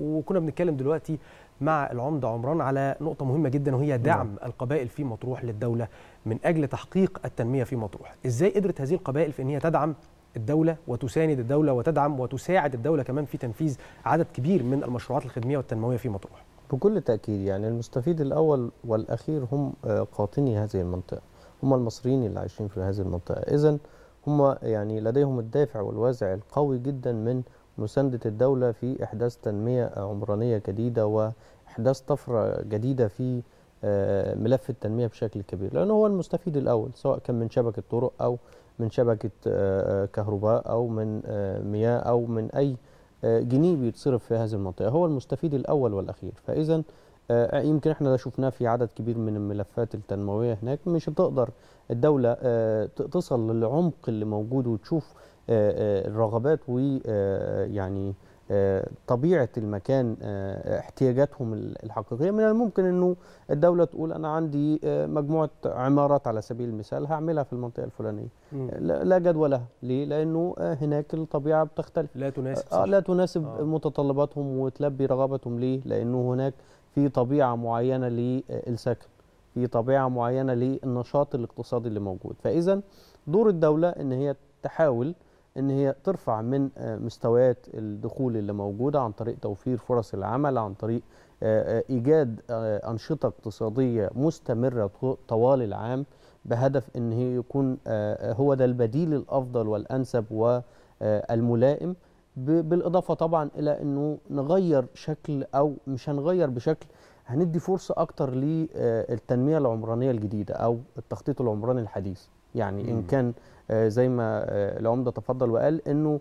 وكنا بنتكلم دلوقتي مع العمده عمران على نقطه مهمه جدا وهي نعم. دعم القبائل في مطروح للدوله من اجل تحقيق التنميه في مطروح ازاي قدرت هذه القبائل في ان هي تدعم الدولة وتساند الدولة وتدعم وتساعد الدولة كمان في تنفيذ عدد كبير من المشروعات الخدمية والتنموية في مطروح بكل تأكيد يعني المستفيد الأول والأخير هم آه، قاطني هذه المنطقة هم المصريين اللي عايشين في هذه المنطقة إذا هم يعني لديهم الدافع والوازع القوي جدا من مساندة الدولة في إحداث تنمية عمرانية جديدة وإحداث طفرة جديدة في آه، ملف التنمية بشكل كبير لأنه هو المستفيد الأول سواء كان من شبكة طرق أو من شبكة آه، آه، كهرباء أو من مياه أو من أي جنيه بيتصرف في هذه المنطقة هو المستفيد الأول والأخير فإذا آه، يمكن احنا ده شفناه في عدد كبير من الملفات التنمويه هناك مش بتقدر الدوله آه، تصل للعمق اللي موجود وتشوف آه، الرغبات ويعني طبيعه المكان احتياجاتهم الحقيقيه من الممكن انه الدوله تقول انا عندي مجموعه عمارات على سبيل المثال هعملها في المنطقه الفلانيه م. لا جدوى لها ليه لانه هناك الطبيعه بتختلف لا تناسب صح. لا تناسب آه. متطلباتهم وتلبي رغبتهم ليه لانه هناك في طبيعه معينه للسكن في طبيعه معينه للنشاط الاقتصادي اللي موجود فاذا دور الدوله ان هي تحاول ان هي ترفع من آه، مستويات الدخول اللي موجوده عن طريق توفير فرص العمل عن طريق آه، آه، ايجاد انشطه اقتصاديه مستمره طوال العام بهدف ان هي يكون هو ده البديل الافضل والانسب والملائم بالاضافه طبعا الى انه نغير شكل او مش هنغير بشكل هندي فرصه اكتر للتنميه آه، العمرانيه الجديده او التخطيط العمراني الحديث يعني ان كان آه، زي ما آه، العمده تفضل وقال انه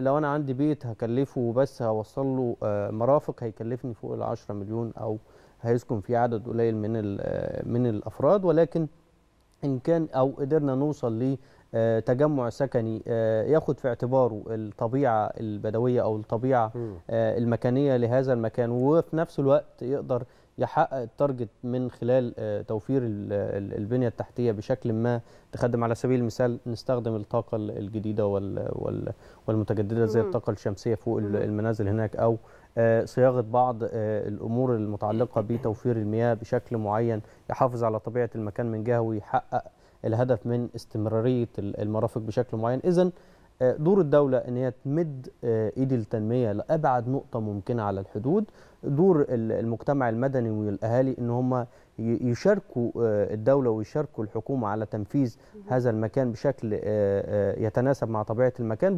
لو انا عندي بيت هكلفه بس هوصل له مرافق هيكلفني فوق ال 10 مليون او هيسكن في عدد قليل من من الافراد ولكن ان كان او قدرنا نوصل آه، تجمع سكني آه، ياخد في اعتباره الطبيعه البدويه او الطبيعه آه، المكانيه لهذا المكان وفي نفس الوقت يقدر يحقق التارجت من خلال توفير البنيه التحتيه بشكل ما تخدم على سبيل المثال نستخدم الطاقه الجديده والمتجدده زي الطاقه الشمسيه فوق المنازل هناك او صياغه بعض الامور المتعلقه بتوفير المياه بشكل معين يحافظ على طبيعه المكان من جهه ويحقق الهدف من استمراريه المرافق بشكل معين اذا آه، دور الدولة ان هي تمد آه، ايد التنمية لابعد نقطة ممكنة على الحدود دور المجتمع المدني والاهالي ان هم يشاركوا آه، الدولة ويشاركوا الحكومة على تنفيذ هذا المكان بشكل يتناسب مع طبيعة المكان